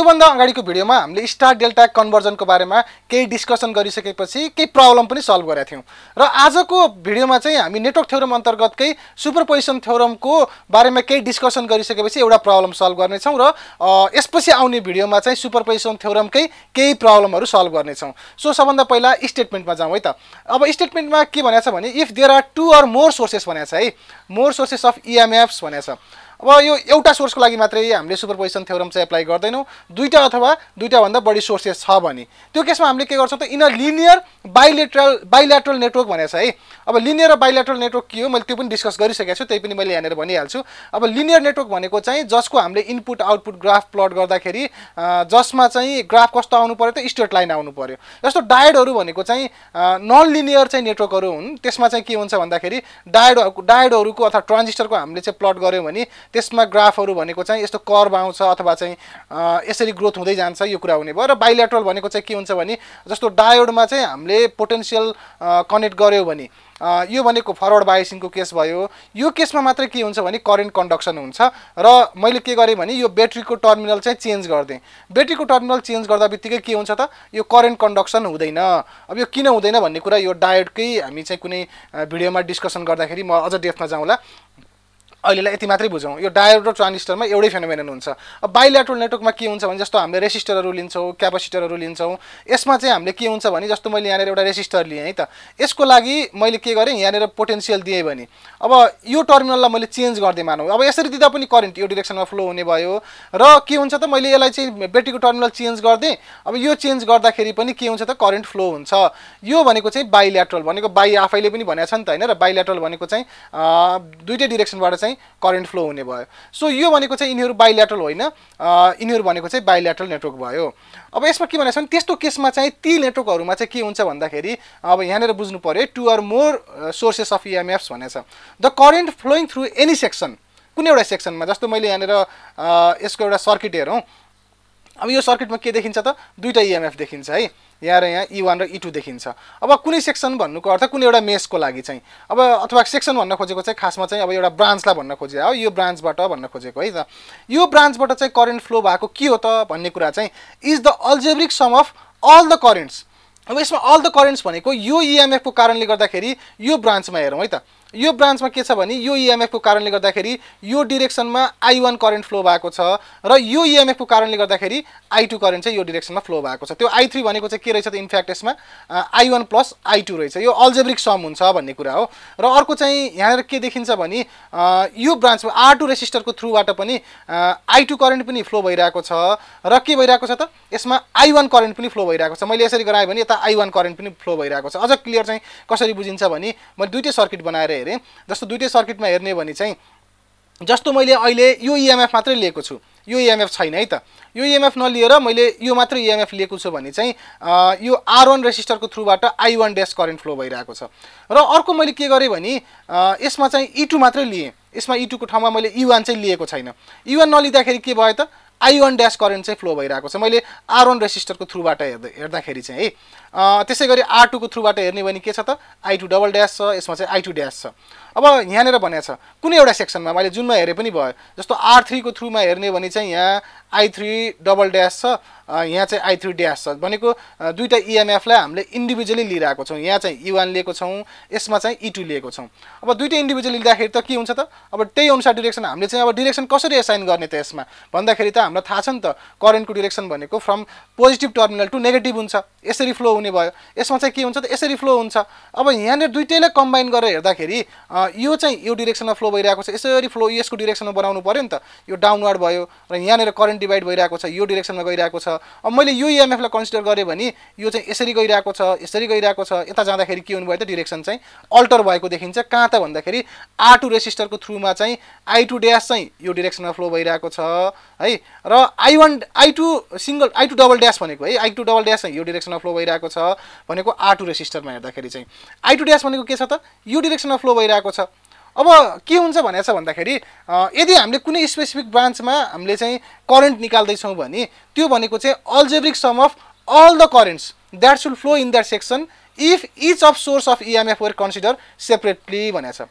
योभन्दा अगाडिको भिडियोमा हामीले स्टार डेल्टा कन्भर्जनको बारेमा केही डिस्कसन गरिसकेपछि केही प्रब्लम पनि सल्भ गरेका थियौँ र आजको भिडियोमा चाहिँ हामी नेटवर्क थ्योरम अन्तर्गतकै सुपर पोजिसन थ्योरमको बारेमा केही डिस्कसन गरिसकेपछि एउटा प्रब्लम सल्भ गर्नेछौँ र यसपछि आउने भिडियोमा चाहिँ सुपर पोजिसन थ्योरमकै केही प्रब्लमहरू सल्भ गर्नेछौँ सो सबभन्दा पहिला स्टेटमेन्टमा जाउँ है त अब स्टेटमेन्टमा के भनेको छ भने if there are two or more sources भनेको छ है मोर सोर्सेस अफ इएमएफ्स भनेको छ अब यो एउटा सोर्सको लागि मात्रै हामीले सुपरपोजिसन थ्योरम चाहिँ एप्लाई गर्दैनौँ दुईवटा अथवा दुईवटाभन्दा बढी सोर्सेस छ भने त्यो केसमा हामीले के गर्छौँ त in a linear bilateral bilateral network भनेको छ है अब लिनियर र नेटवर्क के हो मैले त्यो पनि डिस्कस गरिसकेको छु त्यही पनि मैले यहाँनिर भनिहाल्छु अब लिनियर नेटवर्क भनेको चाहिँ जसको हामीले इनपुट आउटपुट ग्राफ प्लट गर्दाखेरि जसमा चाहिँ ग्राफ कस्तो आउनु पऱ्यो त स्ट्रेट लाइन आउनु पऱ्यो जस्तो डायडहरू भनेको चाहिँ नन लिनियर चाहिँ नेटवर्कहरू हुन् त्यसमा चाहिँ के हुन्छ भन्दाखेरि डायड डायडहरूको अथवा ट्रान्जिस्टरको हामीले चाहिँ प्लट गऱ्यौँ भने त्यसमा ग्राफहरू भनेको चाहिँ यस्तो कर्भ आउँछ अथवा चाहिँ यसरी ग्रोथ हुँदै जान्छ यो कुरा हुने भयो र बाइलेट्रल भनेको चाहिँ के हुन्छ भने जस्तो डायोडमा चाहिँ हामीले पोटेन्सियल कनेक्ट गऱ्यौँ भने यो भनेको फरवर्ड बायोसिङको केस भयो यो केसमा मात्रै के हुन्छ भने करेन्ट कन्डक्सन हुन्छ र मैले के गरेँ भने यो ब्याट्रीको टर्मिनल चाहिँ चेन्ज गरिदिएँ ब्याट्रीको टर्मिनल चेन्ज गर्दा बित्तिकै के हुन्छ त यो करेन्ट कन्डक्सन हुँदैन अब यो किन हुँदैन भन्ने कुरा यो डायोडकै हामी चाहिँ कुनै भिडियोमा डिस्कसन गर्दाखेरि म अझ डेफमा जाउँला अहिलेलाई यति मात्रै बुझौँ यो डायोड र ट्रान्जिस्टरमा एउटै फेनोमेनन हुन्छ अब बाइल्याट्रल नेटवर्कमा के हुन्छ भने जस्तो हामीले रेसिस्टरहरू लिन्छौँ क्यापासिटरहरू लिन्छौँ यसमा चाहिँ हामीले के हुन्छ भने जस्तो मैले यहाँनिर एउटा रेसिस्टर लिएँ है त यसको लागि मैले के गरेँ यहाँनिर पोटेन्सियल दिएँ भने अब यो टर्मिनललाई मैले चेन्ज गरिदिएँ मानौँ अब यसरी दिँदा पनि करेन्ट यो डिरेक्सनमा फ्लो हुने भयो र के हुन्छ त मैले यसलाई चाहिँ ब्याट्रीको टर्मिनल चेन्ज गरिदिएँ अब यो चेन्ज गर्दाखेरि पनि के हुन्छ त करेन्ट फ्लो हुन्छ यो भनेको चाहिँ बाइल्याट्रल भनेको बाई आफैले पनि भनेको छ नि त होइन र बाइल्याट्रल भनेको चाहिँ दुइटै डिरेक्सनबाट चाहिँ चाहिँ करेन्ट फ्लो हुने भयो सो यो भनेको चाहिँ यिनीहरू बाइल्याटरल होइन यिनीहरू भनेको चाहिँ बाइल्याटरल नेटवर्क भयो अब यसमा के भनेको छ भने त्यस्तो केसमा चाहिँ ती नेटवर्कहरूमा चाहिँ के हुन्छ भन्दाखेरि अब यहाँनिर बुझ्नु पऱ्यो two or more sources of EMFs भनेको छ the current flowing through any section कुनै एउटा सेक्सनमा जस्तो मैले यहाँनिर यसको एउटा सर्किट हेरौँ अब यो सर्किटमा के देखिन्छ त दुईवटा इएमएफ e देखिन्छ है यहाँ र यहाँ इ वान र इ टू देखिन्छ अब कुनै सेक्सन भन्नुको अर्थ कुनै एउटा मेसको लागि चाहिँ अब अथवा सेक्सन भन्न खोजेको चाहिँ खासमा चाहिँ अब एउटा ब्रान्चलाई भन्न खोजेको हो यो ब्रान्चबाट भन्न खोजेको है त यो ब्रान्चबाट चाहिँ करेन्ट फ्लो भएको के हो त भन्ने कुरा चाहिँ is the algebraic sum of all the currents अब यसमा अल द करेन्ट्स भनेको यो इएमएफको e कारणले गर्दाखेरि यो ब्रान्चमा हेरौँ है त यो ब्रान्चमा के छ भने यो इएमएफको e कारणले गर्दाखेरि यो डिरेक्सनमा आई वान करेन्ट फ्लो भएको छ र यो इएमएफको e कारणले गर्दाखेरि आई टू करेन्ट चाहिँ यो डिरेक्सनमा फ्लो भएको छ त्यो आई थ्री भनेको चाहिँ के रहेछ त इनफ्याक्ट यसमा I one plus I two रहेछ यो अल्जेब्रिक सम हुन्छ भन्ने कुरा हो र अर्को चाहिँ यहाँनिर के देखिन्छ भने यो ब्रान्चमा आर टू रेसिस्टरको थ्रुबाट पनि आई टू करेन्ट पनि फ्लो भइरहेको छ र के भइरहेको छ त यसमा आई वान करेन्ट पनि फ्लो भइरहेको छ मैले यसरी गराएँ भने यता आई वान करेन्ट पनि फ्लो भइरहेको छ अझ क्लियर चाहिँ कसरी बुझिन्छ भने मैले दुइटै सर्किट बनाएर हेरेँ जस्तो दुइटै सर्किटमा हेर्ने भने चाहिँ जस्तो मैले अहिले यो इएमएफ e मात्रै लिएको छु यो इएमएफ e छैन है त यो इएमएफ e नलिएर मैले यो मात्रै इएमएफ लिएको छु भने चाहिँ यो आर वान रेजिस्टरको थ्रुबाट I one dash current flow भइरहेको छ र अर्को मैले के गरेँ भने यसमा चाहिँ इटु मात्रै लिएँ यसमा इटूको ठाउँमा मैले इवान चाहिँ लिएको छैन इवान नलिँदाखेरि के भयो त आइओन ड्यास करेन्ट चाहिँ फ्लो भइरहेको छ मैले आर वान रेसिस्टरको थ्रुबाट हेर्दा हेर्दाखेरि चाहिँ है त्यसै गरी आर टूको थ्रुबाट हेर्ने भने के छ त आई डबल ड्यास छ यसमा चाहिँ आई ड्यास छ अब यहाँनिर भनेको छ कुनै एउटा सेक्सनमा मैले जुनमा हेरे पनि भयो जस्तो आर थ्रीको थ्रुमा हेर्ने भने चाहिँ यहाँ आई थ्री डबल ड्यास छ यहाँ चाहिँ आई थ्री ड्यास छ भनेको दुईवटा इएमएफलाई e हामीले इन्डिभिजुअली लिइरहेको छौँ यहाँ चाहिँ इ e लिएको छौँ यसमा चाहिँ इटु e लिएको छौँ अब दुइटै इन्डिभिजुअली लिँदाखेरि त के हुन्छ त अब त्यही अनुसार डिरेक्सन हामीले चाहिँ अब डिरेक्सन कसरी एसाइन गर्ने त यसमा भन्दाखेरि त हामीलाई थाहा छ नि त करेन्टको डिरेक्सन भनेको from positive terminal to negative हुन्छ यसरी फ्लो हुने भयो यसमा चाहिँ के हुन्छ त यसरी फ्लो हुन्छ अब यहाँनिर दुइटैलाई कम्बाइन गरेर हेर्दाखेरि यो चाहिँ यो डिरेक्सनमा फ्लो भइरहेको छ यसरी फ्लो यसको डिरेक्सनमा बनाउनु पऱ्यो नि त यो डाउनवर्ड भयो र यहाँनिर करेन्ट डिभाइड भइरहेको छ यो डिरेक्सनमा गइरहेको छ अब मैले यो इएमएफलाई e कन्सिडर गरेँ भने यो चाहिँ यसरी गइरहेको छ यसरी गइरहेको छ यता जाँदाखेरि के हुनुभयो त डिरेक्सन चाहिँ अल्टर भएको देखिन्छ कहाँ त भन्दाखेरि आर टू रेसिस्टरको थ्रुमा चाहिँ आई टू ड्यास चाहिँ यो डिरेक्सनमा फ्लो भइरहेको छ है र I one I two single I two double dash भनेको है आई टू डबल ड्यास चाहिँ यो डिरेक्सनमा फ्लो भइरहेको छ भनेको आर टू रेसिस्टरमा हेर्दाखेरि चाहिँ आई टू ड्यास भनेको के छ त यो डिरेक्सनमा फ्लो भइरहेको छ अब के हुन्छ भनेको छ भन्दाखेरि यदि हामीले कुनै स्पेसिफिक ब्रान्चमा हामीले चाहिँ करेन्ट निकाल्दैछौँ भने त्यो भनेको चाहिँ algebraic sum of all the currents that should flow in that section if each of source of EMF were consider separately भनेको छ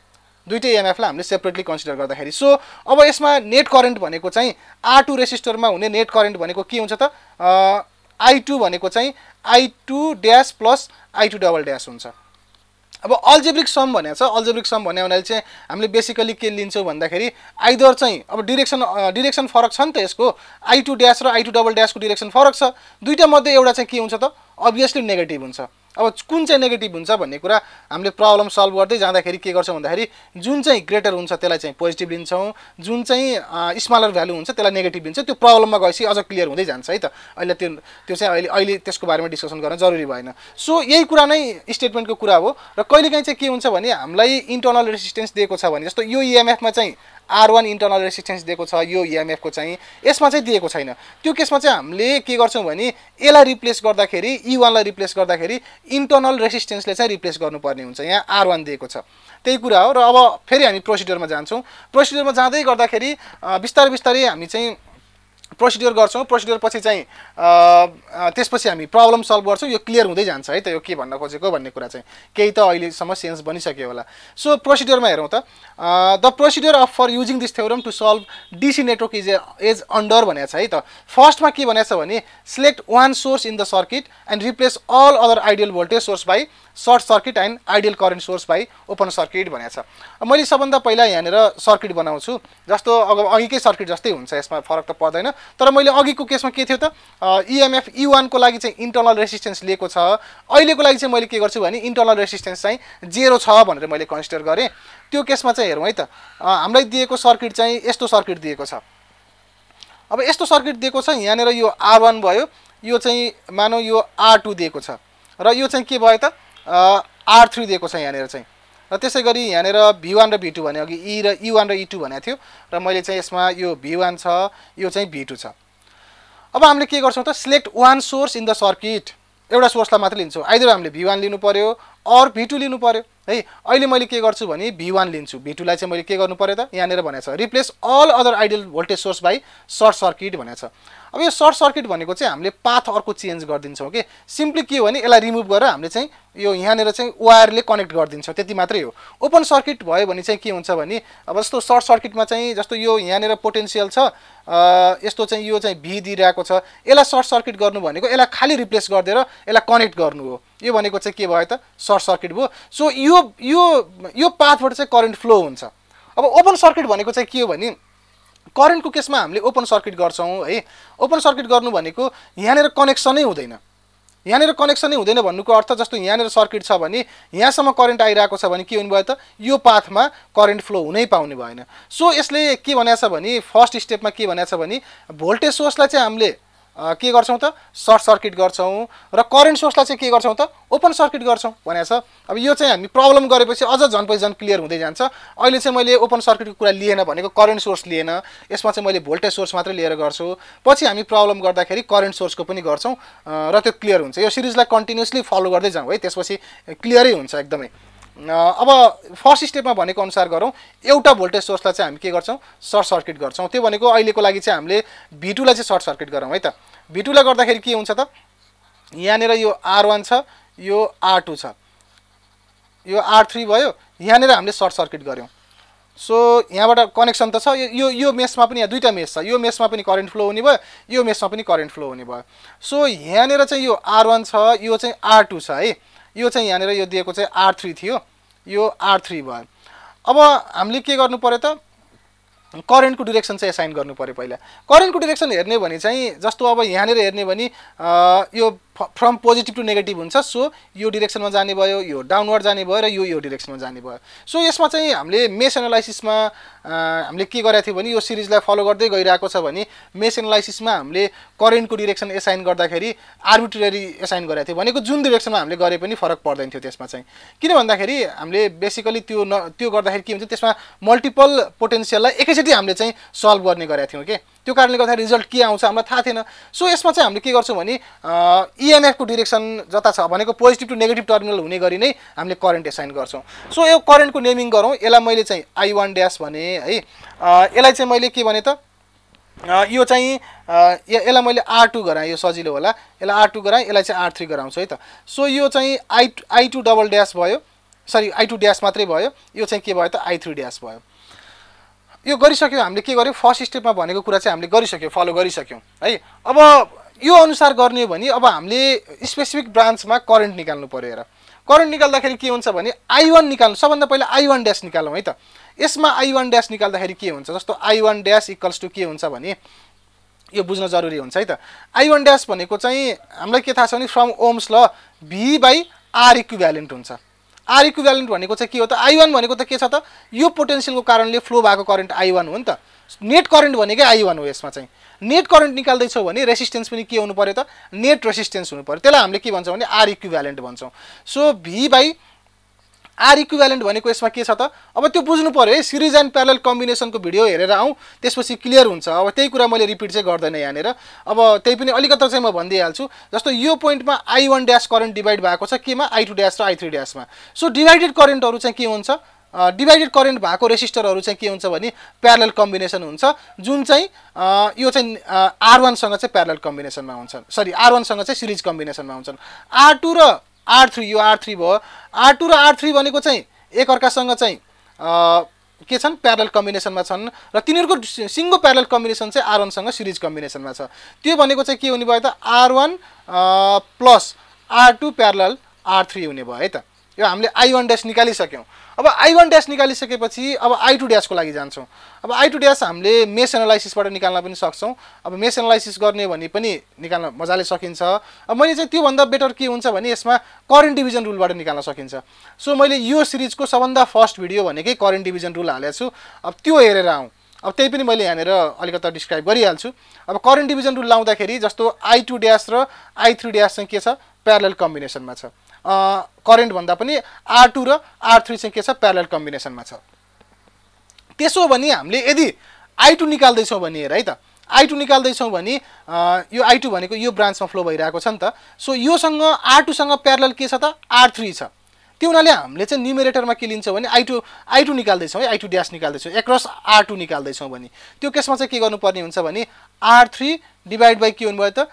दुइटै इएमएफलाई e हामीले सेपरेटली कन्सिडर गर्दाखेरि सो अब यसमा नेट करेन्ट भनेको चाहिँ आर टू रेसिस्टरमा हुने नेट करेन्ट भनेको के हुन्छ त आई टू भनेको चाहिँ I two dash plus I two double dash हुन्छ अब अल्जेब्रिक सम भनेको छ अल्जेब्रिक सम भन्ने हुनाले चाहिँ हामीले बेसिकली के लिन्छौँ भन्दाखेरि आइदर चाहिँ अब डिरेक्सन डिरेक्सन फरक छ नि त यसको आई टू ड्यास र आई टू डबल ड्यासको डिरेक्सन फरक छ दुइटा मध्ये एउटा चाहिँ के हुन्छ त अभियसली नेगेटिभ हुन्छ अब कुन चाहिँ नेगेटिभ हुन्छ भन्ने कुरा हामीले प्रब्लम सल्भ गर्दै जाँदाखेरि के गर्छौँ भन्दाखेरि जुन चाहिँ ग्रेटर हुन्छ त्यसलाई चाहिँ पोजिटिभ लिन्छौँ जुन चाहिँ स्मलर भ्यालु हुन्छ त्यसलाई नेगेटिभ लिन्छ त्यो प्रब्लममा गएपछि अझ क्लियर हुँदै जान्छ है त अहिले त्यो त्यो चाहिँ अहिले अहिले त्यसको बारेमा डिस्कसन गर्न जरुरी भएन सो यही कुरा नै स्टेटमेन्टको कुरा हो र कहिलेकाहीँ चाहिँ के हुन्छ भने हामीलाई इन्टर्नल रेसिस्टेन्स दिएको छ भने जस्तो यो इएमएफमा चाहिँ आर वान इन्टरनल रेसिस्टेन्स दिएको छ यो इएमएफको e चाहिँ यसमा चाहिँ दिएको छैन त्यो केसमा चाहिँ हामीले के गर्छौँ भने यसलाई रिप्लेस गर्दाखेरि ई वानलाई रिप्लेस गर्दाखेरि इन्टरनल रेसिस्टेन्सले चाहिँ रिप्लेस गर्नुपर्ने हुन्छ यहाँ आर वान दिएको छ त्यही कुरा हो र अब फेरि हामी प्रोसिडरमा जान्छौँ प्रोसिडरमा जाँदै गर्दाखेरि बिस्तारै बिस्तारै हामी चाहिँ प्रोसिडियर गर्छौँ प्रोसिडियर पछि चाहिँ त्यसपछि हामी प्रब्लम सल्भ गर्छौँ यो क्लियर हुँदै जान्छ है त यो के भन्न खोजेको भन्ने कुरा चाहिँ केही त अहिलेसम्म सेन्स बनिसक्यो होला सो प्रोसिडियरमा हेरौँ त the procedure of for using this theorem to solve DC network is as under भनेको छ है त फर्स्टमा के भनेको छ भने select one source in the circuit and replace all other ideal voltage source by short circuit and ideal current source by open circuit भनेको छ मैले सबभन्दा पहिला यहाँनिर सर्किट बनाउँछु जस्तो अब अघिकै सर्किट जस्तै हुन्छ यसमा फरक त पर्दैन तर मैले अघिको केसमा के थियो त इएमएफ युवानको वानको लागि चाहिँ इन्टर्नल रेसिस्टेन्स लिएको छ अहिलेको लागि चाहिँ मैले के गर्छु भने इन्टर्नल रेसिस्टेन्स चाहिँ जेरो छ भनेर मैले कन्सिडर गरेँ त्यो केसमा चाहिँ हेरौँ है त हामीलाई दिएको सर्किट चाहिँ यस्तो सर्किट दिएको छ अब यस्तो सर्किट दिएको छ यहाँनिर यो आर वान भयो यो चाहिँ मानौ यो आर टू दिएको छ र यो चाहिँ के भयो त आर थ्री दिएको छ यहाँनिर चाहिँ र त्यसै गरी यहाँनिर भी वान र भी टू भने अघि ई e र ई e वान र ई e टू भनेको थियो र मैले चाहिँ यसमा यो भी वान छ यो चाहिँ भी टू छ अब हामीले के गर्छौँ त select one source in the circuit एउटा सोर्सलाई मात्रै लिन्छौँ आइदर हामीले भी वान लिनु पऱ्यो अर भी टू लिनु पऱ्यो है अहिले मैले के गर्छु भने भी वान लिन्छु भी टूलाई चाहिँ मैले के गर्नु पऱ्यो त यहाँनिर भनेको छ replace all other ideal voltage source by short circuit भनेको छ अब यो सर्ट सर्किट भनेको चाहिँ हामीले पाथ अर्को चेन्ज गरिदिन्छौँ कि सिम्पली के हो भने यसलाई रिमुभ गरेर हामीले चाहिँ यो यहाँनिर चाहिँ वायरले कनेक्ट गरिदिन्छौँ त्यति मात्रै हो ओपन सर्किट भयो भने चाहिँ के हुन्छ भने अब जस्तो सर्ट सर्किटमा चाहिँ जस्तो यो यहाँनिर पोटेन्सियल छ यस्तो चाहिँ यो चाहिँ भी दिइरहेको छ यसलाई सर्ट सर्किट गर्नु भनेको यसलाई खालि रिप्लेस गरिदिएर यसलाई कनेक्ट गर्नु हो यो भनेको चाहिँ के भयो त सर्ट सर्किट भयो सो यो यो यो पाथबाट चाहिँ करेन्ट फ्लो हुन्छ अब ओपन सर्किट भनेको चाहिँ के हो भने करेन्टको केसमा हामीले ओपन सर्किट गर्छौँ है ओपन सर्किट गर्नु भनेको यहाँनिर कनेक्सनै हुँदैन यहाँनिर कनेक्सनै हुँदैन भन्नुको अर्थ जस्तो यहाँनिर सर्किट छ भने यहाँसम्म करेन्ट आइरहेको छ भने के हुनुभयो त यो पाथमा करेन्ट फ्लो हुनै पाउने भएन सो यसले के भनेको छ भने फर्स्ट स्टेपमा के भनेको छ भने भोल्टेज सोर्सलाई चाहिँ हामीले के गर्छौँ त सर्ट सर्किट गर्छौँ र करेन्ट सोर्सलाई चाहिँ के गर्छौँ त ओपन सर्किट गर्छौँ भनेको छ अब यो चाहिँ हामी प्रब्लम गरेपछि अझ झन् पै झन् क्लियर हुँदै जान्छ अहिले चाहिँ मैले ओपन सर्किटको कुरा लिएन भनेको करेन्ट सोर्स लिएन यसमा चाहिँ मैले भोल्टेज सोर्स मात्रै लिएर गर्छु पछि हामी प्रब्लम गर्दाखेरि करेन्ट सोर्सको पनि गर्छौँ र त्यो क्लियर हुन्छ यो सिरिजलाई कन्टिन्युसली फलो गर्दै जाउँ है त्यसपछि क्लियरै हुन्छ एकदमै अब फर्स्ट स्टेपमा भनेको अनुसार गरौँ एउटा भोल्टेज सोर्सलाई चाहिँ हामी के गर्छौँ सर्ट सर्किट गर्छौँ त्यो भनेको अहिलेको लागि चाहिँ हामीले भिटुलाई चाहिँ सर्ट सर्किट गरौँ है त भिटुलाई गर्दाखेरि के हुन्छ त यहाँनिर यो आर वान छ यो आर टू छ यो आर थ्री भयो यहाँनिर हामीले सर्ट सर्किट गऱ्यौँ सो यहाँबाट कनेक्सन त छ यो यो मेसमा पनि यहाँ दुईवटा मेस छ यो मेसमा पनि करेन्ट फ्लो हुने भयो यो मेसमा पनि करेन्ट फ्लो हुने भयो सो यहाँनिर चाहिँ यो आर वान छ यो चाहिँ आर टू छ है यो चाहिँ यहाँनिर यो दिएको चाहिँ आर थ्री थियो यो आर थ्री भयो अब हामीले के गर्नु पऱ्यो त करेन्टको डिरेक्सन चाहिँ एसाइन गर्नु पऱ्यो पहिला करेन्टको डिरेक्सन हेर्ने भने चाहिँ जस्तो अब यहाँनिर हेर्ने भने यो फ्रम पोजिटिभ टु नेगेटिभ हुन्छ सो यो डिरेक्सनमा जाने भयो यो डाउनवर्ड जाने भयो र यो यो डिरेक्सनमा जाने भयो सो यसमा चाहिँ हामीले मेस एनालाइसिसमा हामीले के गरेको थियौँ भने यो सिरिजलाई फलो गर्दै गइरहेको छ भने मेस एनालाइसिसमा हामीले करेन्टको डिरेक्सन एसाइन गर्दाखेरि आर्बिट्रेरी एसाइन गरेको थियो भनेको जुन डिरेक्सनमा हामीले गरे पनि फरक पर्दैन थियो त्यसमा चाहिँ किन भन्दाखेरि हामीले बेसिकली त्यो न त्यो गर्दाखेरि के हुन्छ त्यसमा मल्टिपल पोटेन्सियललाई एकैचोटि हामीले चाहिँ सल्भ गर्ने गरेका थियौँ कि त्यो कारणले गर्दाखेरि रिजल्ट के आउँछ हामीलाई थाहा थिएन सो यसमा चाहिँ हामीले के गर्छौँ भने इएमएफको e डिरेक्सन जता छ भनेको पोजिटिभ टु नेगेटिभ टर्मिनल हुने गरी नै हामीले करेन्ट एसाइन गर्छौँ सो यो करेन्टको नेमिङ गरौँ यसलाई मैले चाहिँ आई वान ड्यास भने है यसलाई चाहिँ मैले के भने त यो चाहिँ यसलाई मैले आर टू गराएँ यो सजिलो होला यसलाई आर टू गराएँ यसलाई चाहिँ आर थ्री गराउँछु है त सो यो चाहिँ I I two double dash भयो सरी आई टू ड्यास मात्रै भयो यो चाहिँ के भयो त आई थ्री ड्यास भयो यो गरिसक्यौँ हामीले के गर्यौँ फर्स्ट स्टेपमा भनेको कुरा चाहिँ हामीले गरिसक्यौँ फलो गरिसक्यौँ है अब यो अनुसार गर्ने हो भने अब हामीले स्पेसिफिक ब्रान्चमा करेन्ट निकाल्नु पऱ्यो हेर करेन्ट निकाल्दाखेरि के हुन्छ भने आई वान निकाल्नु सबभन्दा पहिला आई वान ड्यास निकालौँ है त यसमा आई वान ड्यास निकाल्दाखेरि के हुन्छ जस्तो I one dash equals to के हुन्छ भने यो बुझ्न जरुरी हुन्छ है त आई ड्यास भनेको चाहिँ हामीलाई के थाहा छ भने from Ohm's law V by R equivalent हुन्छ आर इक्विभ्यालेन्ट भनेको चाहिँ के हो त आई भनेको त के छ त यो पोटेन्सियलको कारणले फ्लो भएको करेन्ट आई हो नि त नेट करेन्ट भनेकै आई हो यसमा चाहिँ नेट करेन्ट निकाल्दैछौँ भने रेसिस्टेन्स पनि के हुनु पऱ्यो त नेट रेसिस्टेन्स हुनु पऱ्यो त्यसलाई हामीले के भन्छौँ भने आर इक्विभ्यालेन्ट भन्छौँ so V by R equivalent भनेको यसमा के छ त अब त्यो बुझ्नु पऱ्यो है सिरिज एन्ड प्यारल कम्बिनेसनको भिडियो हेरेर आउँ त्यसपछि क्लियर हुन्छ अब त्यही कुरा मैले रिपिट चाहिँ गर्दैन यहाँनिर अब त्यही पनि अलिकता चाहिँ म भनिदिइहाल्छु जस्तो यो पोइन्टमा I one dash current divide भएको छ केमा आई टू ड्यास र आई थ्री ड्यासमा सो डिभाइडेड करेन्टहरू चाहिँ के हुन्छ डिभाइडेड करेन्ट भएको रेसिस्टरहरू चाहिँ के हुन्छ भने प्यारल कम्बिनेसन हुन्छ जुन चाहिँ यो चाहिँ आर वानसँग चाहिँ प्यारल कम्बिनेसनमा हुन्छन् सरी आर वानसँग चाहिँ सिरिज कम्बिनेसनमा हुन्छन् आर टू र आर थ्री यो आर थ्री भयो आर टू र आर थ्री भनेको चाहिँ एकअर्कासँग चाहिँ के छन् प्यारल कम्बिनेसनमा छन् र तिनीहरूको सिङ्गो प्यारल कम्बिनेसन चाहिँ आर वानसँग सिरिज कम्बिनेसनमा छ त्यो भनेको चाहिँ के हुने भयो त R one plus R two parallel R three हुने भयो है त यो हामीले आई वान ड्यास निकालिसक्यौँ अब आई वान ड्यास निकालिसकेपछि अब आई टू ड्यासको लागि जान्छौँ अब आई टू ड्यास हामीले मेस एनालाइसिसबाट निकाल्न पनि सक्छौँ अब मेस एनालाइसिस गर्ने भने पनि निकाल्न मजाले सकिन्छ अब मैले चाहिँ त्योभन्दा बेटर के हुन्छ भने यसमा करेन्ट डिभिजन रुलबाट निकाल्न सकिन्छ सो मैले यो सिरिजको सबभन्दा फर्स्ट भिडियो भनेकै करेन्ट डिभिजन रुल हालेको छु अब त्यो हेरेर आउँ अब त्यही पनि मैले यहाँनिर अलिकति डिस्क्राइब गरिहाल्छु अब करेन्ट डिभिजन रुल लाउँदाखेरि जस्तो आई टू ड्यास र आई थ्री ड्यास चाहिँ के छ प्यारल कम्बिनेसनमा छ करेन्ट भन्दा पनि आर टू र आर थ्री चाहिँ के छ प्यारल कम्बिनेसनमा छ त्यसो भने हामीले यदि आई टू निकाल्दैछौँ भने हेर है त आई टू निकाल्दैछौँ भने यो आई टू भनेको यो ब्रान्चमा फ्लो भइरहेको छ नि त सो योसँग आर टूसँग प्यारल के छ त आर थ्री छ त्यो हुनाले हामीले चाहिँ न्युमेरेटरमा के लिन्छौँ भने आई टू आई टू निकाल्दैछौँ है आई टू ड्यास निकाल्दैछौँ एक्रस आर टू निकाल्दैछौँ भने त्यो केसमा चाहिँ के गर्नुपर्ने हुन्छ भने आर थ्री डिभाइड बाई के हुनुभयो त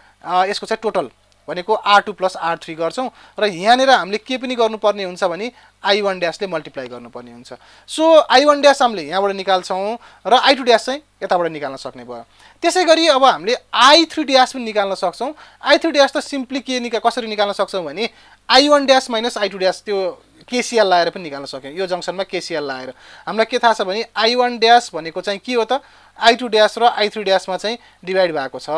यसको चाहिँ टोटल भनेको R two plus R three गर्छौँ र यहाँनिर हामीले के पनि गर्नुपर्ने हुन्छ भने आई वान ड्यासले मल्टिप्लाई गर्नुपर्ने हुन्छ सो आई वान ड्यास हामीले यहाँबाट निकाल्छौँ र आई टू ड्यास चाहिँ यताबाट निकाल्न सक्ने भयो त्यसै गरी अब हामीले आई थ्री ड्यास पनि निकाल्न सक्छौँ आई थ्री ड्यास त सिम्पली के निका कसरी निकाल्न सक्छौँ भने I one dash minus I two dash त्यो केसिएल लाएर पनि निकाल्न सक्यौँ यो जङ्सनमा केसिएल लाएर हामीलाई के थाहा छ भने आई वान ड्यास भनेको चाहिँ के हो त आई टू ड्यास र आई थ्री ड्यासमा चाहिँ डिभाइड भएको छ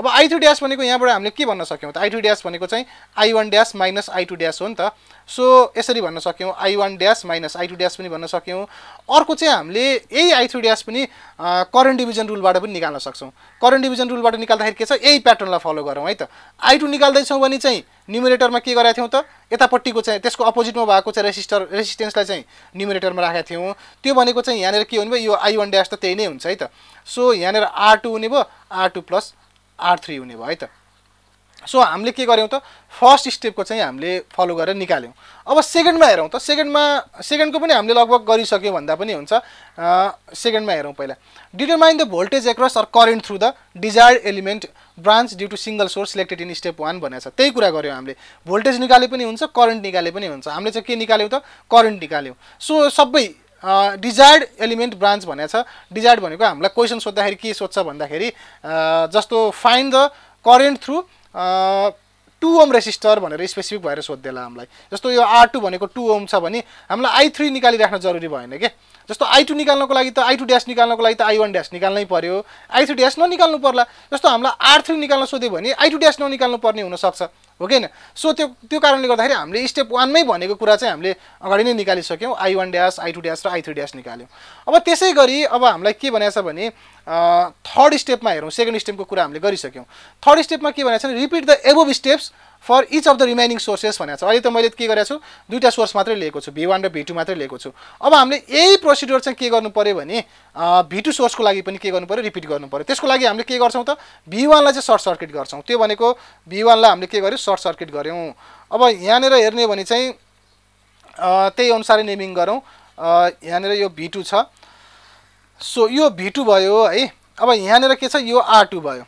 अब आई थ्री ड्यास भनेको यहाँबाट हामीले के भन्न सक्यौँ त आई थ्री ड्यास भनेको चाहिँ I one dash minus I two dash हो नि त सो यसरी भन्न सक्यौँ I one dash minus I two dash पनि भन्न सक्यौँ अर्को चाहिँ हामीले यही आई थ्री ड्यास पनि करेन्ट डिभिजन रुलबाट पनि निकाल्न सक्छौँ करेन्ट डिभिजन रुलबाट निकाल्दाखेरि के छ यही प्याटर्नलाई फलो गरौँ है त आई टू निकाल्दैछौँ भने चाहिँ न्युमिनेटरमा के गरेका थियौँ त यतापट्टिको चाहिँ त्यसको अपोजिटमा भएको चाहिँ रेसिस्टर रेसिस्टेन्सलाई चाहिँ न्युमिनेटरमा राखेका थियौँ त्यो भनेको चाहिँ यहाँनिर के हुने भयो यो आई वान ड्यास त त्यही नै हुन्छ है त सो यहाँनिर आर टू हुने भयो R two plus R three हुने भयो है त सो हामीले के गऱ्यौँ त फर्स्ट स्टेपको चाहिँ हामीले फलो गरेर निकाल्यौँ अब सेकेन्डमा हेरौँ त सेकेन्डमा सेकेन्डको पनि हामीले लगभग गरिसक्यौँ भन्दा पनि हुन्छ सेकेन्डमा हेरौँ पहिला determine the voltage across or current through the desired element branch due to single source selected in step one भनेर छ त्यही कुरा गऱ्यौँ हामीले भोल्टेज निकाले पनि हुन्छ करेन्ट निकाले पनि हुन्छ हामीले चाहिँ के निकाल्यौँ त करेन्ट निकाल्यौँ सो सबै डिजायर्ड एलिमेन्ट ब्रान्च भनेको छ डिजायर्ड भनेको हामीलाई क्वेसन सोद्धाखेरि के सोध्छ भन्दाखेरि जस्तो find the current through two ohm resistor भनेर स्पेसिफिक भएर सोधिदिएला हामीलाई जस्तो यो आर टू भनेको टु ओम छ भने हामीलाई आई थ्री निकालिराख्न जरुरी भएन के जस्तो आई टू निकाल्नको लागि त आई टू ड्यास निकाल्नको लागि त आई वान ड्यास निकाल्नै पऱ्यो आई थ्री ड्यास ननिकाल्नु पर्ला जस्तो हामीलाई आर थ्री निकाल्न सोध्यो भने आई टू ड्यास ननिकाल्नु पर्ने हुनसक्छ हो न सो त्यो त्यो कारणले गर्दाखेरि हामीले स्टेप वानमै भनेको कुरा चाहिँ हामीले अगाडि नै निकालिसक्यौँ I one dash I two dash र आई थ्री ड्यास निकाल्यौँ अब त्यसै गरी अब हामीलाई के भनेको छ भने थर्ड स्टेपमा हेरौँ सेकेन्ड स्टेपको कुरा हामीले गरिसक्यौँ थर्ड स्टेपमा के भनेको छ repeat the above steps for each of the remaining sources भनेको छ अहिले त मैले के गरेको छु दुईवटा सोर्स मात्रै लिएको छु भी वान र भी टू मात्रै लिएको छु अब हामीले यही प्रोसिड्योर चाहिँ के गर्नु पऱ्यो भने भी टू सोर्सको लागि पनि के गर्नु पऱ्यो रिपिट गर्नु पऱ्यो त्यसको लागि हामीले के गर्छौँ त भी वानलाई चाहिँ सर्ट सर्किट गर्छौँ त्यो भनेको भी वानलाई हामीले के गर्यौँ सर्ट सर्किट गऱ्यौँ अब यहाँनिर हेर्ने भने चाहिँ त्यही अनुसारै नेमिङ गरौँ यहाँनिर यो भी टू छ सो यो भी टू भयो है अब यहाँनिर के छ यो आर टू भयो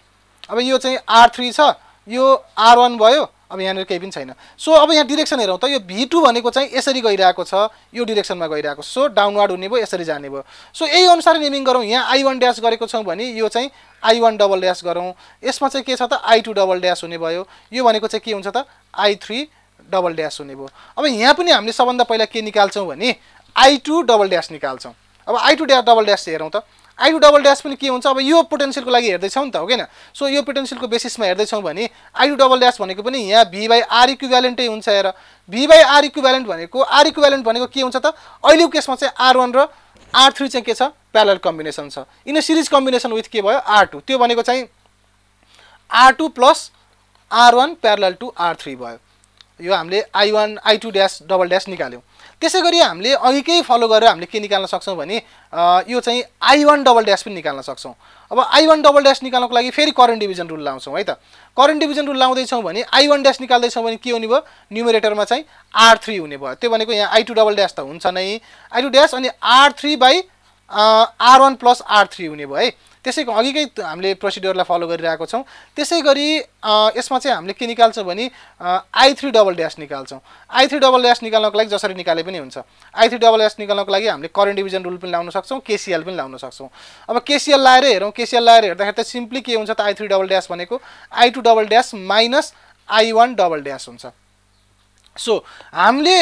अब यो चाहिँ आर थ्री छ यो आर वान भयो अब यहाँनिर केही पनि छैन सो अब यहाँ डिरेक्सन हेरौँ त यो भी टू भनेको चाहिँ यसरी गइरहेको छ यो डिरेक्सनमा गइरहेको सो डाउनवार्ड हुने भयो यसरी जाने भयो सो यही अनुसार नेमिङ गरौँ यहाँ आई वान ड्यास गरेको छौँ भने यो चाहिँ आई वान डबल ड्यास गरौँ यसमा चाहिँ के छ त आई टू डबल ड्यास हुने भयो यो भनेको चाहिँ के हुन्छ त आई थ्री डबल ड्यास हुने भयो अब यहाँ पनि हामीले सबभन्दा पहिला के निकाल्छौँ भने आई टू डबल ड्यास निकाल्छौँ अब आई टु डबल ड्यास हेरौँ त आई टु डबल ड्यास पनि के हुन्छ अब यो पोटेन्सियलको लागि हेर्दैछौँ नि त हो किन सो यो पोटेन्सियलको बेसिसमा हेर्दैछौँ भने आई टु डबल ड्यास भनेको पनि यहाँ भी बाई आर हुन्छ हेर भी बाई आर भनेको आर भ्यालेन्ट भनेको के हुन्छ त अहिलेको केसमा चाहिँ आर वान र आर थ्री चाहिँ के छ प्यारल कम्बिनेसन छ इन सिरिज कम्बिनेसन विथ के भयो आर टू त्यो भनेको चाहिँ R two plus R one parallel two R three भयो यो हामीले I one I two dash double dash निकाल्यौँ त्यसै गरी हामीले अघिकै फलो गरेर हामीले के निकाल्न सक्छौँ भने यो चाहिँ आई वान डबल ड्यास पनि निकाल्न सक्छौँ अब आई वान डबल ड्यास निकाल्नको लागि फेरि करेन्ट डिभिजन रुल लाउँछौँ है त करेन्ट डिभिजन रुल लाउँदैछौँ भने आई वान ड्यास निकाल्दैछौँ भने के हुने भयो न्युमिरेटरमा चाहिँ आर थ्री हुने भयो त्यो भनेको यहाँ आई टू डबल ड्यास त हुन्छ नै आई टू ड्यास अनि R three by R one plus R three हुने भयो है त्यसैको अघिकै हामीले प्रोसिड्युरलाई फलो गरिरहेको छौँ त्यसै गरी यसमा चाहिँ हामीले के निकाल्छौँ भने आई थ्री डबल ड्यास निकाल्छौँ आई थ्री डबल ड्यास निकाल्नको लागि जसरी निकाले पनि हुन्छ आई थ्री डबल ड्यास निकाल्नको लागि हामीले करेन्ट डिभिजन रुल पनि लाउन सक्छौँ केसिएल पनि लाउन सक्छौँ अब केसिएल लाएर हेरौँ केसिएल लाएर हेर्दाखेरि त सिम्पली के हुन्छ त आई थ्री डबल ड्यास भनेको I two double dash minus I one double dash हुन्छ सो हामीले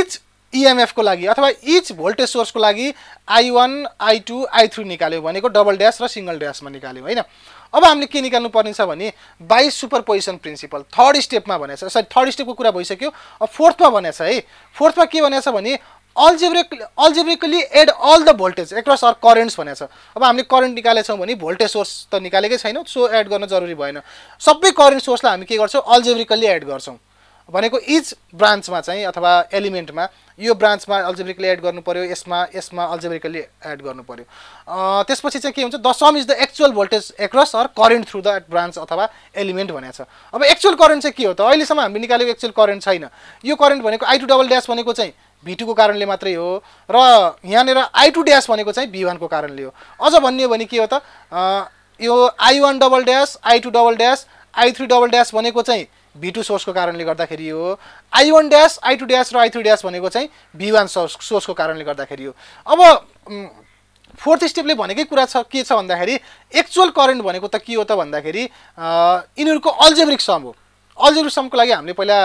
इच इएमएफको e लागि अथवा इच भोल्टेज सोर्सको लागि I one I two I three निकाल्यो भनेको डबल ड्यास र सिङ्गल ड्यासमा निकाल्यो होइन अब हामीले के निकाल्नु पर्ने छ भने by superposition principle third स्टेपमा भनेछ सरी थर्ड स्टेपको कुरा भइसक्यो अब फोर्थमा भनेछ है फोर्थमा के भनेछ भने algebraic algebraically add all the voltage across or currents भनेको छ अब हामीले करेन्ट निकालेछौँ भने भोल्टेज सोर्स त निकालेकै छैनौँ सो एड गर्न जरुरी भएन सबै करेन्ट सोर्सलाई हामी के गर्छौँ अल्जेब्रिकली एड गर्छौँ भनेको इच ब्रान्चमा चाहिँ अथवा एलिमेन्टमा यो ब्रान्चमा अल्जेब्रिकली एड गर्नु पऱ्यो यसमा यसमा अल्जेब्रिकली एड गर्नु पऱ्यो त्यसपछि चाहिँ के हुन्छ the sum is the actual voltage across or current through the branch अथवा एलिमेन्ट भनेको छ अब एक्चुअल करेन्ट चाहिँ के हो त अहिलेसम्म हामीले निकालेको एक्चुअल करेन्ट छैन यो करेन्ट भनेको आइटु डबल ड्यास भनेको चाहिँ भिटुको कारणले मात्रै हो र यहाँनिर टू ड्यास भनेको चाहिँ भी वानको कारणले हो अझ भन्ने हो भने के हो त यो I one double dash I two double dash I three double dash भनेको चाहिँ भी सोर्सको कारणले गर्दाखेरि हो I one dash I two dash र आई थ्री ड्यास भनेको चाहिँ भी वान सोर्स सोर्सको कारणले गर्दाखेरि हो अब फोर्थ स्टेपले भनेकै कुरा छ के छ भन्दाखेरि एक्चुअल करेन्ट भनेको त के हो त भन्दाखेरि यिनीहरूको अल्जेब्रिक सम हो अल्जेब्रिक समको लागि हामीले पहिला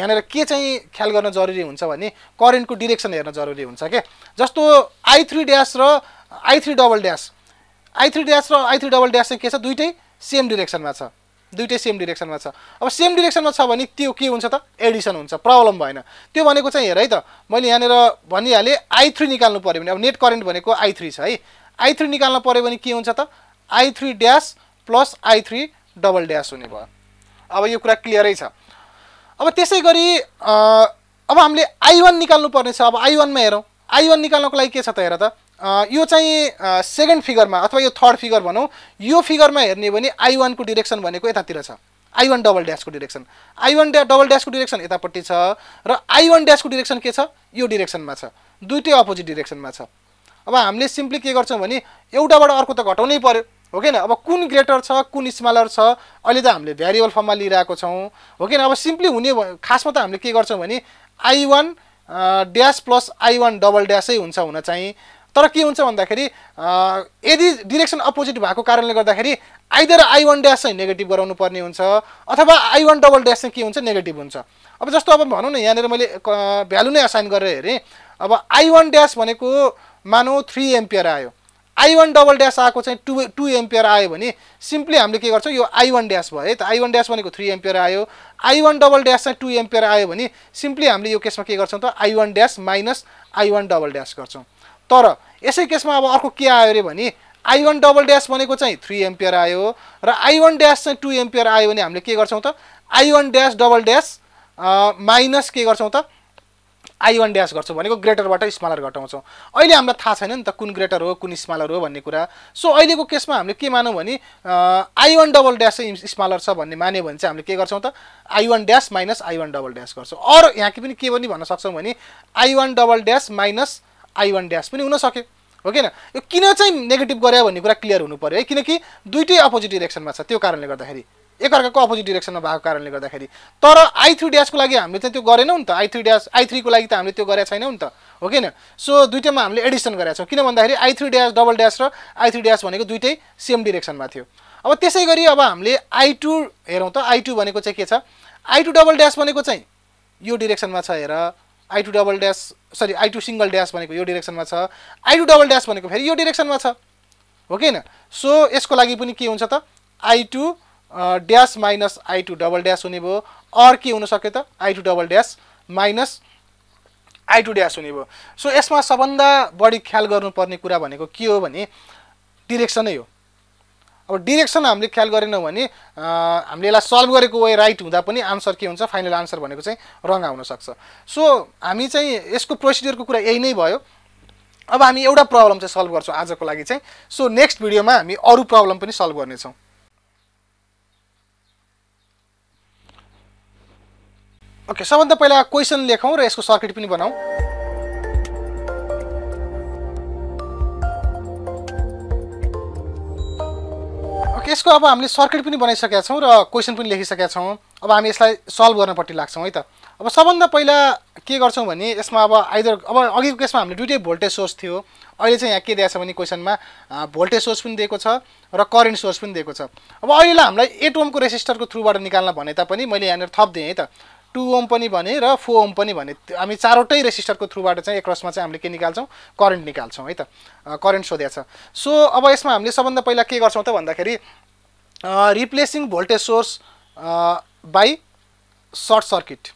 यहाँनिर के चाहिँ ख्याल गर्न जरुरी हुन्छ भने करेन्टको डिरेक्सन हेर्न जरुरी हुन्छ क्या जस्तो आई थ्री ड्यास र I three double dash I three dash र आई थ्री डबल ड्यास चाहिँ के छ दुइटै सेम डिरेक्सनमा छ दुइटै सेम डिरेक्सनमा छ अब सेम डिरेक्सनमा छ भने त्यो के हुन्छ त एडिसन हुन्छ प्रब्लम भएन त्यो भनेको चाहिँ हेर है त मैले यहाँनिर भनिहालेँ आई थ्री निकाल्नु पऱ्यो भने अब नेट करेन्ट भनेको आई थ्री छ है आई थ्री निकाल्नु पऱ्यो भने के हुन्छ त I three dash plus I three double dash हुने भयो अब यो कुरा क्लियरै छ अब त्यसै गरी अब हामीले आई वान निकाल्नु पर्नेछ अब आई वानमा हेरौँ आई वान निकाल्नको लागि के छ त हेर त यो चाहिँ सेकेन्ड फिगरमा अथवा यो थर्ड फिगर भनौँ यो फिगरमा हेर्ने भने आई वानको डिरेक्सन भनेको यतातिर छ आई वान डबल ड्यासको direction I one dash double ड्यासको डिरेक्सन यतापट्टि छ र आई वान ड्यासको डिरेक्सन के छ यो डिरेक्सनमा छ दुइटै अपोजिट डिरेक्सनमा छ अब हामीले सिम्पली के गर्छौँ भने एउटाबाट अर्को त घटाउनै पऱ्यो हो न अब कुन ग्रेटर छ कुन स्मलर छ अहिले त हामीले भ्यारिएबल फर्ममा लिइरहेको छौँ हो कि अब सिम्पली हुने खासमा त हामीले के गर्छौँ भने I one dash plus I one double ड्यासै हुन्छ हुन चाहिँ तर के हुन्छ भन्दाखेरि यदि डिरेक्सन अपोजिट भएको कारणले गर्दाखेरि आइदर आई वान ड्यास चाहिँ नेगेटिभ गराउनु पर्ने हुन्छ अथवा आई वान डबल ड्यास चाहिँ के हुन्छ नेगेटिभ हुन्छ अब जस्तो अब भनौँ न यहाँनिर मैले भ्यालु नै असाइन गरेर हेरेँ अब आई वान ड्यास भनेको मानौ थ्री एम्पियर आयो आई वान डबल ड्यास आएको चाहिँ टु टु एम्पियर आयो भने सिम्पली हामीले के गर्छौँ यो आई वान ड्यास भयो है त आई वान ड्यास भनेको थ्री एम्पियर आयो आई वान डबल ड्यास चाहिँ टु एम्पियर आयो भने सिम्पली हामीले यो केसमा के गर्छौँ त I one dash minus I one double dash गर्छौँ तर यसै केसमा अब अर्को के आयो अरे भने आई वान डबल ड्यास भनेको चाहिँ थ्री एम्पियर आयो र आई वान ड्यास चाहिँ टु एम्पियर आयो भने हामीले के गर्छौँ त I one dash double dash minus के गर्छौँ त आई वान ड्यास गर्छौँ भनेको ग्रेटरबाट स्मलर घटाउँछौँ अहिले हामीलाई थाहा छैन नि त कुन ग्रेटर हो कुन स्मलर हो भन्ने कुरा सो अहिलेको केसमा हामीले के मानौँ भने आई वान डबल ड्यास चाहिँ स्मलर छ भन्ने मान्यो भने चाहिँ हामीले के गर्छौँ त I one dash minus I one double dash गर्छौँ अरू यहाँ के पनि के पनि भन्न सक्छौँ भने I one double dash minus I one dash पनि हुन सक्यो हो किन यो किन चाहिँ नेगेटिभ गरे भन्ने कुरा क्लियर हुनु पऱ्यो है किनकि दुइटै अपोजिट डिरेक्सनमा छ त्यो कारणले गर्दाखेरि एकअर्काको अपोजिट डिरेक्सनमा भएको कारणले गर्दाखेरि तर आई थ्री ड्यासको लागि हामीले चाहिँ त्यो गरेनौँ नि त आई थ्री ड्यास आई थ्रीको लागि त हामीले त्यो गरेका छैनौँ नि त हो किन सो दुइटैमा हामीले एडिसन गरेका छौँ किन भन्दाखेरि I three dash double dash र आई थ्री ड्यास भनेको दुइटै सेम डिरेक्सनमा थियो अब त्यसै गरी अब हामीले आई टू हेरौँ त आई टू भनेको चाहिँ के छ आई टू डबल ड्यास भनेको चाहिँ यो डिरेक्सनमा छ हेर I two double dash sorry I two single dash भनेको यो डिरेक्सनमा छ आई टू डबल ड्यास भनेको फेरि यो डिरेक्सनमा छ हो कि होइन सो यसको लागि पनि के हुन्छ त I two dash minus I two double dash हुने भयो अर के हुन सक्यो त I two double dash minus I two dash हुने भयो सो यसमा सबभन्दा बढी ख्याल गर्नुपर्ने कुरा भनेको के हो भने डिरेक्सनै हो अब डिरेक्सन हामीले ख्याल गरेनौँ भने हामीले यसलाई सल्भ गरेको वे राइट हुँदा पनि आन्सर के हुन्छ फाइनल आन्सर भनेको चाहिँ रङ आउनसक्छ सो हामी चाहिँ यसको प्रोसिडियरको कुरा यही नै भयो अब हामी एउटा प्रब्लम चाहिँ सल्भ गर्छौँ आजको लागि चाहिँ सो नेक्स्ट भिडियोमा हामी अरू प्रब्लम पनि सल्भ गर्नेछौँ ओके सबभन्दा पहिला क्वेसन लेखौँ र यसको सर्किट पनि बनाऊ यसको अब हामीले सर्किट पनि बनाइसकेका छौँ र क्वेसन पनि लेखिसकेका छौँ अब हामी यसलाई सल्भ गर्नपट्टि लाग्छौँ है त अब सबभन्दा पहिला के गर्छौँ भने यसमा अब आइदर अब अघिको केसमा हामीले दुइटै भोल्टेज सोर्स थियो अहिले चाहिँ यहाँ के दिएको छ भने क्वेसनमा भोल्टेज सोर्स पनि दिएको छ र करेन्ट सोर्स पनि दिएको छ अब अहिलेलाई हामीलाई एट ओमको रेसिस्टरको थ्रुबाट निकाल्न भने तापनि मैले यहाँनिर थप दिएँ है त टु ओम पनि भने र फोर ओम पनि भने हामी चारवटै रेसिस्टरको थ्रुबाट चाहिँ एक्रसमा चाहिँ हामीले के निकाल्छौँ करेन्ट निकाल्छौँ है त करेन्ट सोधेको छ सो अब यसमा हामीले सबभन्दा पहिला के गर्छौँ त भन्दाखेरि replacing voltage source by short circuit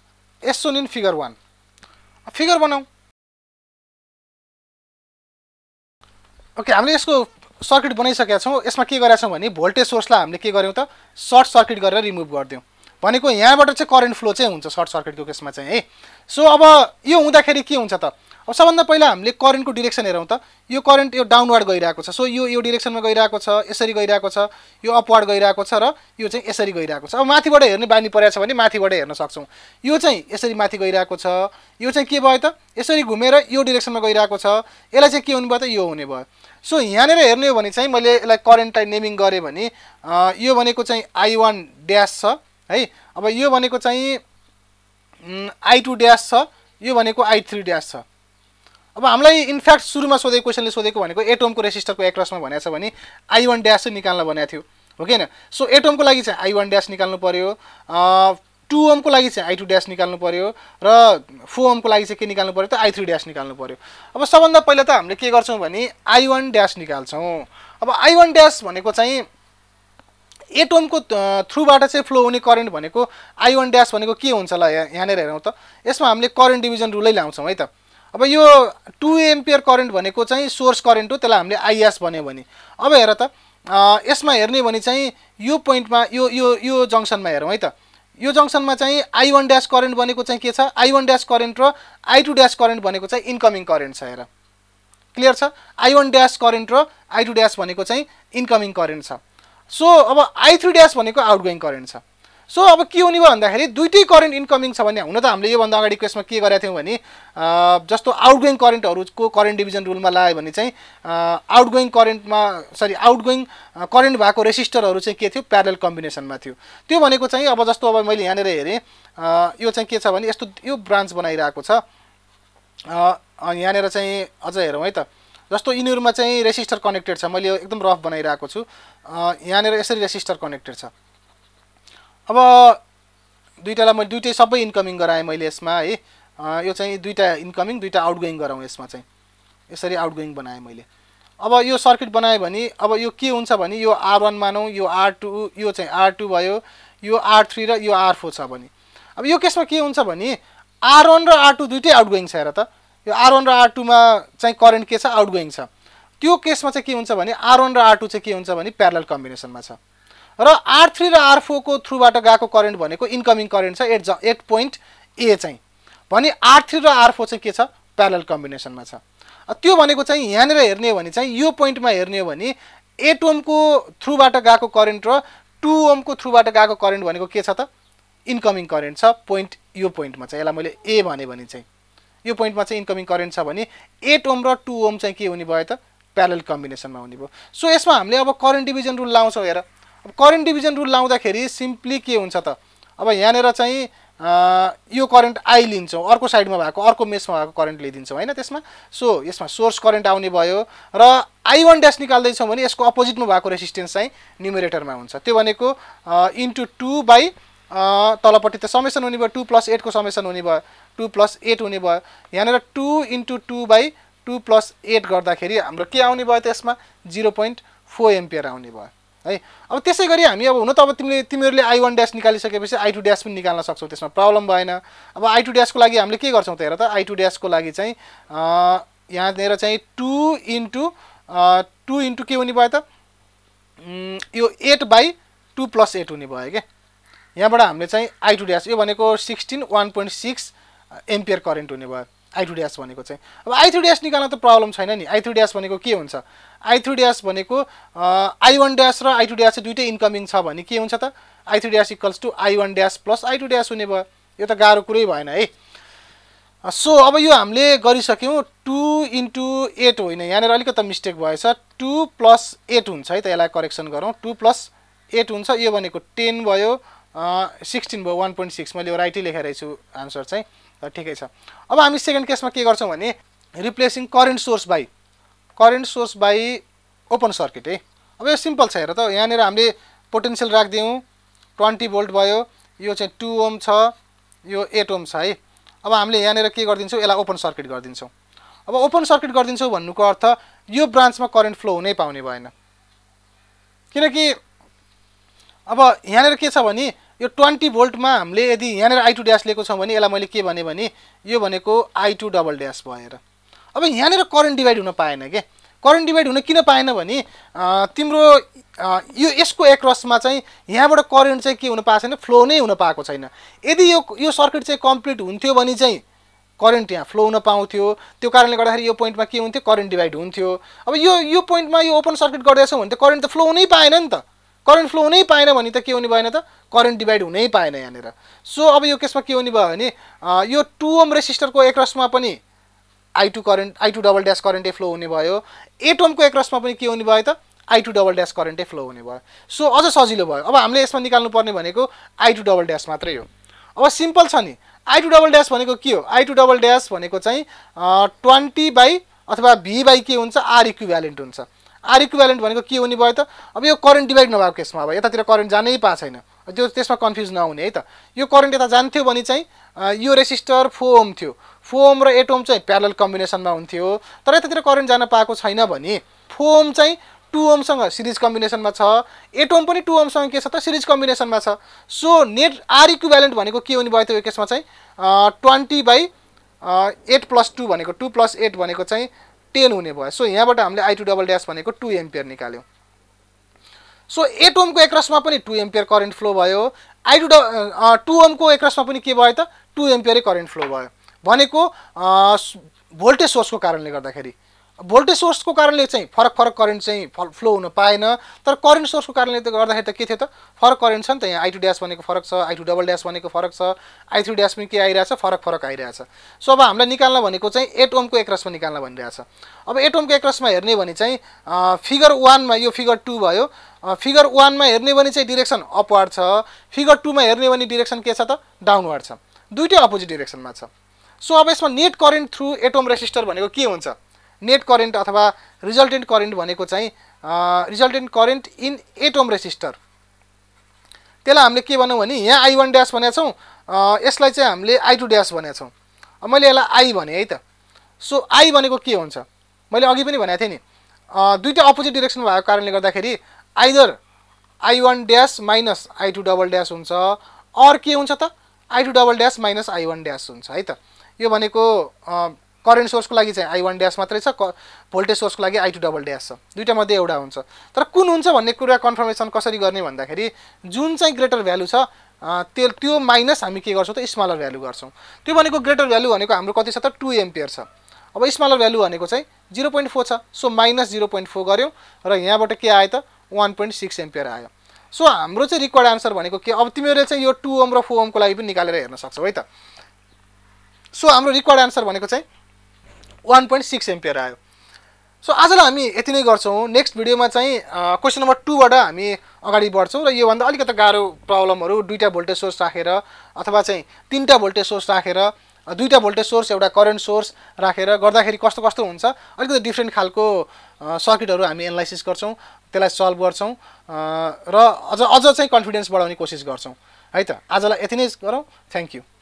shown in figure one figure बनाऊ ओके हामीले यसको सर्किट बनाइसकेका छौँ यसमा के गरेका छौँ भने भोल्टेज सोर्सलाई हामीले के गऱ्यौँ त सर्ट सर्किट गरेर रिमुभ गरिदिउँ भनेको यहाँबाट चाहिँ करेन्ट फ्लो चाहिँ हुन्छ सर्ट सर्किटको केसमा चाहिँ है सो अब यो हुँदाखेरि के हुन्छ त अब सबभन्दा पहिला हामीले करेन्टको डिरेक्सन हेरौँ त यो करेन्ट यो डाउनवर्ड गइरहेको छ सो यो यो डिरेक्सनमा गइरहेको छ यसरी गइरहेको छ यो अपवार्ड गइरहेको छ र यो चाहिँ यसरी गइरहेको छ अब माथिबाट हेर्ने बानी परेको छ भने माथिबाट हेर्न सक्छौँ यो चाहिँ यसरी माथि गइरहेको छ यो चाहिँ के भयो त यसरी घुमेर यो डिरेक्सनमा गइरहेको छ यसलाई चाहिँ के हुनुभयो त यो हुने भयो सो यहाँनिर हेर्ने हो भने चाहिँ मैले यसलाई करेन्टलाई नेमिङ गरेँ भने यो भनेको चाहिँ आई वान ड्यास छ है अब यो भनेको चाहिँ आई टू ड्यास छ यो भनेको आई थ्री ड्यास छ अब हामीलाई इनफ्याक्ट सुरुमा सोधेको क्वेसनले सोधेको भनेको एटोमको रेसिस्टरको एक्रसमा भनेको छ भने आई वान ड्यास चाहिँ निकाल्न भनेको थियो हो किन सो एटोमको लागि चाहिँ आई वान ड्यास निकाल्नु पऱ्यो टु ओमको लागि चाहिँ आई टू ड्यास निकाल्नु पऱ्यो र फोर ओमको लागि चाहिँ के निकाल्नु पऱ्यो त आई थ्री ड्यास निकाल्नु पऱ्यो अब सबभन्दा पहिला त हामीले के गर्छौँ भने आई वान ड्यास निकाल्छौँ अब आई वान ड्यास भनेको चाहिँ एटोमको थ्रुबाट चाहिँ फ्लो हुने करेन्ट भनेको आई वान ड्यास भनेको के हुन्छ ल यहाँनिर हेरौँ त यसमा हामीले करेन्ट डिभिजन रुलै ल्याउँछौँ है त अब यो टु एम्पियर करेन्ट भनेको चाहिँ सोर्स करेन्ट हो त्यसलाई हामीले आइएस भन्यो भने अब हेर त यसमा हेर्ने भने चाहिँ यो पोइन्टमा यो यो यो जङ्सनमा हेरौँ है त यो जङ्सनमा चाहिँ आई वान ड्यास करेन्ट भनेको चाहिँ के छ आई वान ड्यास करेन्ट र आई ड्यास करेन्ट भनेको चाहिँ इन्कमिङ करेन्ट छ हेर क्लियर छ आई वान ड्यास करेन्ट र आई ड्यास भनेको चाहिँ इन्कमिङ करेन्ट छ सो अब आई थ्री ड्यास भनेको आउटगोइङ करेन्ट छ सो अब के हुने भयो भन्दाखेरि दुइटै करेन्ट इन्कमिङ छ भने हुन त हामीले योभन्दा अगाडि क्वेसमा के गरेका थियौँ भने जस्तो आउटगोइङ करेन्टहरूको करेन्ट डिभिजन रुलमा लगायो भने चाहिँ आउटगोइङ करेन्टमा सरी आउटगोइङ करेन्ट भएको रेसिस्टरहरू चाहिँ के थियो प्यारल कम्बिनेसनमा थियो त्यो भनेको चाहिँ अब जस्तो अब मैले यहाँनिर हेरेँ यो चाहिँ के छ भने यस्तो यो ब्रान्च बनाइरहेको छ यहाँनिर चाहिँ अझ हेरौँ है त जस्तो यिनीहरूमा चाहिँ रेसिस्टर कनेक्टेड छ मैले एकदम रफ बनाइरहेको छु यहाँनिर यसरी रेसिस्टर कनेक्टेड छ अब दुइटालाई मैले दुइटै सबै इन्कमिङ गराएँ मैले यसमा है यो चाहिँ दुइटा इन्कमिङ दुइटा आउटगोइङ गराउँ यसमा चाहिँ यसरी आउटगोइङ बनाएँ मैले अब यो सर्किट बनाएँ भने अब यो के हुन्छ भने यो आर वान मानौँ यो आर टू यो चाहिँ आर टू भयो यो आर थ्री र यो आर फोर छ भने अब यो केसमा के हुन्छ भने आर वान र आर टू दुइटै आउटगोइङ छ हेर त यो आर वान र आर टूमा चाहिँ करेन्ट के छ आउट गोइङ छ त्यो केसमा चाहिँ के हुन्छ भने आर वान र आर टू चाहिँ के हुन्छ भने प्यारल कम्बिनेसनमा छ र आर थ्री र आर फोरको थ्रुबाट गएको करेन्ट भनेको इन्कमिङ करेन्ट छ एट ज एट पोइन्ट ए चाहिँ भने आर थ्री र आर फोर चाहिँ के छ प्यारल कम्बिनेसनमा छ त्यो भनेको चाहिँ यहाँनिर हेर्ने हो भने चाहिँ यो पोइन्टमा हेर्ने हो भने एट ओमको थ्रुबाट गएको करेन्ट र टु ओमको थ्रुबाट गएको करेन्ट भनेको के छ त इन्कमिङ करेन्ट छ पोइन्ट यो पोइन्टमा चाहिँ यसलाई मैले ए भने चाहिँ यो पोइन्टमा चाहिँ इन्कमिङ करेन्ट छ भने एट ओम र टु ओम चाहिँ के हुने भयो त प्यारल कम्बिनेसनमा हुने भयो सो यसमा हामीले अब करेन्ट डिभिजन रुल लाउँछौँ हेर अब करेन्ट डिभिजन रुल लाउँदाखेरि सिम्पली के हुन्छ त अब यहाँनिर चाहिँ यो करेन्ट आई लिन्छौँ अर्को साइडमा भएको अर्को मेसमा भएको करेन्ट लिइदिन्छौँ होइन त्यसमा सो यसमा सोर्स करेन्ट आउने भयो र आई वान ड्यास निकाल्दैछौँ भने यसको अपोजिटमा भएको रेसिस्टेन्स चाहिँ न्युमिरेटरमा हुन्छ त्यो भनेको इन्टु टू बाई तलपट्टि त समेसन हुने भयो टू प्लस एटको समेसन हुने भयो टू प्लस एट हुने भयो यहाँनिर two into two by two plus eight गर्दाखेरि हाम्रो के आउने भयो त यसमा जिरो पोइन्ट फोर एमपियर आउने भयो है अब त्यसै गरी हामी अब हुन त अब तिमीले तिमीहरूले आई वान ड्यास निकालिसकेपछि आई टू ड्यास पनि निकाल्न सक्छौ त्यसमा प्रब्लम भएन अब आई टू ड्यासको लागि हामीले के गर्छौँ त हेर त आई टू ड्यासको लागि चाहिँ यहाँनिर चाहिँ टु इन्टु टु इन्टु के हुने भयो त यो eight by two plus eight हुने भयो क्या यहाँबाट हामीले चाहिँ आई टु ड्यास यो भनेको sixteen one point six ampere current हुने भयो आई थ्री ड्यास भनेको चाहिँ अब आई थ्री ड्यास निकाल्न त प्रब्लम छैन नि आई थ्री ड्यास भनेको के हुन्छ आई थ्री ड्यास भनेको आई वान ड्यास र आई टू ड्यास चाहिँ दुइटै इन्कमिङ छ भने के हुन्छ त I three dash equals to I one dash plus I two dash हुने भयो यो त गाह्रो कुरै भएन है सो अब यो हामीले गरिसक्यौँ टु इन्टु एट होइन यहाँनिर अलिकति मिस्टेक भएछ टु प्लस एट हुन्छ है त यसलाई करेक्सन गरौँ टु प्लस एट हुन्छ यो भनेको टेन भयो सिक्सटिन भयो वान पोइन्ट सिक्स मैले राइटै लेखाइरहेको छु आन्सर चाहिँ ठिकै छ अब हामी सेकेन्ड केसमा के गर्छौँ भने replacing current source by current source by open circuit है अब यो सिम्पल छ हेर त यहाँनिर हामीले पोटेन्सियल राखिदियौँ ट्वेन्टी भोल्ट भयो यो चाहिँ टु ओम छ यो एट ओम छ है अब हामीले यहाँनिर के गरिदिन्छौँ यसलाई ओपन सर्किट गरिदिन्छौँ अब ओपन सर्किट गरिदिन्छौँ भन्नुको अर्थ यो ब्रान्चमा करेन्ट फ्लो हुनै पाउने भएन किनकि अब यहाँनिर के छ भने यो ट्वेन्टी भोल्टमा हामीले यदि यहाँनिर आई टू ड्यास लिएको छौँ भने यसलाई मैले के भने भने यो भनेको आई डबल ड्यास भएर अब यहाँनिर करेन्ट डिभाइड हुन पाएन क्या करेन्ट डिभाइड हुन किन पाएन भने तिम्रो यो यसको एक्रसमा चाहिँ यहाँबाट करेन्ट चाहिँ के हुन पाएको छैन फ्लो नै हुन पाएको छैन यदि यो यो सर्किट चाहिँ कम्प्लिट हुन्थ्यो भने चाहिँ करेन्ट यहाँ फ्लो हुन पाउँथ्यो त्यो कारणले गर्दाखेरि यो पोइन्टमा के हुन्थ्यो करेन्ट डिभाइड हुन्थ्यो अब यो यो पोइन्टमा यो ओपन सर्किट गर्दैछौँ भने त करेन्ट त फ्लो हुनै पाएन नि त करेन्ट फ्लो हुनै पाएन भने त के हुने भएन त करेन्ट डिभाइड हुनै पाएन यहाँनिर सो अब यो केसमा के हुने भयो भने यो टु ओम रेसिस्टरको एक्रसमा पनि I two current I two double dash करेन्टै फ्लो हुने भयो एट ओमको एक्रसमा पनि के हुने भयो त आई टू डबल ड्यास करेन्टै फ्लो हुने भयो सो अझ सजिलो भयो अब हामीले यसमा निकाल्नु पर्ने भनेको आई टू डबल ड्यास मात्रै हो अब सिम्पल छ नि आई टू डबल ड्यास भनेको के हो आई टू डबल ड्यास भनेको चाहिँ ट्वेन्टी बाई अथवा भी बाई के हुन्छ आर इक्विभ्यालेन्ट हुन्छ आर इक्वेलेन्ट भनेको के हुने भयो त अब यो करेन्ट डिभाइड नभएको केसमा अब यतातिर करेन्ट जानै पाएको छैन त्यो त्यसमा कन्फ्युज नहुने है त यो करेन्ट यता जान्थ्यो भने चाहिँ यो रेसिस्टर फोम थियो फोम र एटोम चाहिँ प्यारल कम्बिनेसनमा हुन्थ्यो तर यतातिर करेन्ट जान पाएको छैन भने फोम चाहिँ टु ओमसँग सिरिज कम्बिनेसनमा छ एटोम पनि टु ओमसँग के छ त सिरिज कम्बिनेसनमा छ सो नेट आर इक्विभ्यालेन्ट भनेको के हुने भयो त यो केसमा चाहिँ twenty by eight plus two भनेको टू प्लस एट भनेको चाहिँ टेन हुने भयो सो यहाँबाट हामीले आई टू डबल ड्यास भनेको टु एम्पियर निकाल्यौँ सो एट ओमको एकरसमा पनि टु एम्पियर करेन्ट फ्लो भयो आई टू ड टु ओमको एकरसमा पनि के भयो त टु एम्पियरै करेन्ट फ्लो भयो भनेको भोल्टेज सोर्सको कारणले गर्दाखेरि भोल्टेज सोर्सको कारणले चाहिँ फरक फरक करेन्ट चाहिँ फ्लो हुन पाएन तर करेन्ट सोर्सको कारणले त गर्दाखेरि त के थियो त फरक करेन्ट छ नि त यहाँ आइटू ड्यास भनेको फरक छ आइटू डबल ड्यास भनेको फरक छ आई थ्री ड्यास पनि के आइरहेछ फरक फरक आइरहेछ सो अब हामीलाई निकाल्न भनेको चाहिँ एट ओमको एकरसमा निकाल्न भनिरहेछ अब एट ओमको एकरसमा हेर्ने भने चाहिँ फिगर वानमा यो फिगर टू भयो फिगर वानमा हेर्ने भने चाहिँ डिरेक्सन अपवार्ड छ फिगर टूमा हेर्ने भने डिरेक्सन के छ त डाउनवार्ड छ दुइटै अपोजिट डिरेक्सनमा छ सो अब यसमा net current through eight ohm resistor भनेको के हुन्छ नेट करेन्ट अथवा रिजल्टेन्ट करेन्ट भनेको चाहिँ resultant current in eight ohm resistor त्यसलाई हामीले के भनौँ भने यहाँ आई वान ड्यास भनेको छौँ यसलाई चाहिँ हामीले आई टू ड्यास भनेको छौँ मैले यसलाई आई भने है त सो आई भनेको के हुन्छ मैले अघि पनि भनेको थिएँ नि दुइटा अपोजिट डिरेक्सन भएको कारणले गर्दाखेरि either I one dash minus I two double dash हुन्छ अर के हुन्छ त I two double dash minus I one dash हुन्छ है त यो भनेको करेन्ट सोर्सको लागि चाहिँ आई वान ड्यास मात्रै छ भोल्टेज सोर्सको लागि आई टू डबल ड्यास छ दुइटा मध्ये एउटा हुन्छ तर कुन हुन्छ भन्ने कुरा कन्फर्मेसन कसरी गर्ने भन्दाखेरि जुन चाहिँ ग्रेटर भ्यालु छ त्यो त्यो माइनस हामी के गर्छौँ त स्मलर भ्यालु गर्छौँ त्यो भनेको ग्रेटर भ्यालु भनेको हाम्रो कति छ त टु एमपियर छ अब स्मलर भ्यालु भनेको चाहिँ जिरो पोइन्ट फोर छ so minus zero point four गऱ्यौँ र यहाँबाट के आयो त वान पोइन्ट सिक्स एमपियर आयो सो हाम्रो चाहिँ रिक्वायर्ड आन्सर भनेको के अब तिमीहरूले चाहिँ यो टु ओम र फोर ओमको लागि पनि निकालेर हेर्न सक्छौ है त सो हाम्रो रिक्वायर्ड आन्सर भनेको चाहिँ वान पोइन्ट सिक्स एम्पियर आयो सो आजलाई हामी यति नै गर्छौँ नेक्स्ट भिडियोमा चाहिँ क्वेसन नम्बर टूबाट हामी अगाडि बढ्छौँ र योभन्दा अलिकति गाह्रो प्रब्लमहरू दुईवटा भोल्टेज सोर्स राखेर अथवा चाहिँ तिनवटा भोल्टेज सोर्स राखेर दुईवटा भोल्टेज सोर्स एउटा करेन्ट सोर्स राखेर गर्दाखेरि कस्तो कस्तो हुन्छ अलिकति डिफ्रेन्ट खालको सर्किटहरू हामी एनालाइसिस गर्छौँ त्यसलाई सल्भ गर्छौँ र अझ अझ चाहिँ कन्फिडेन्स बढाउने कोसिस गर्छौँ है त आजलाई यति नै गरौँ थ्याङ्क यू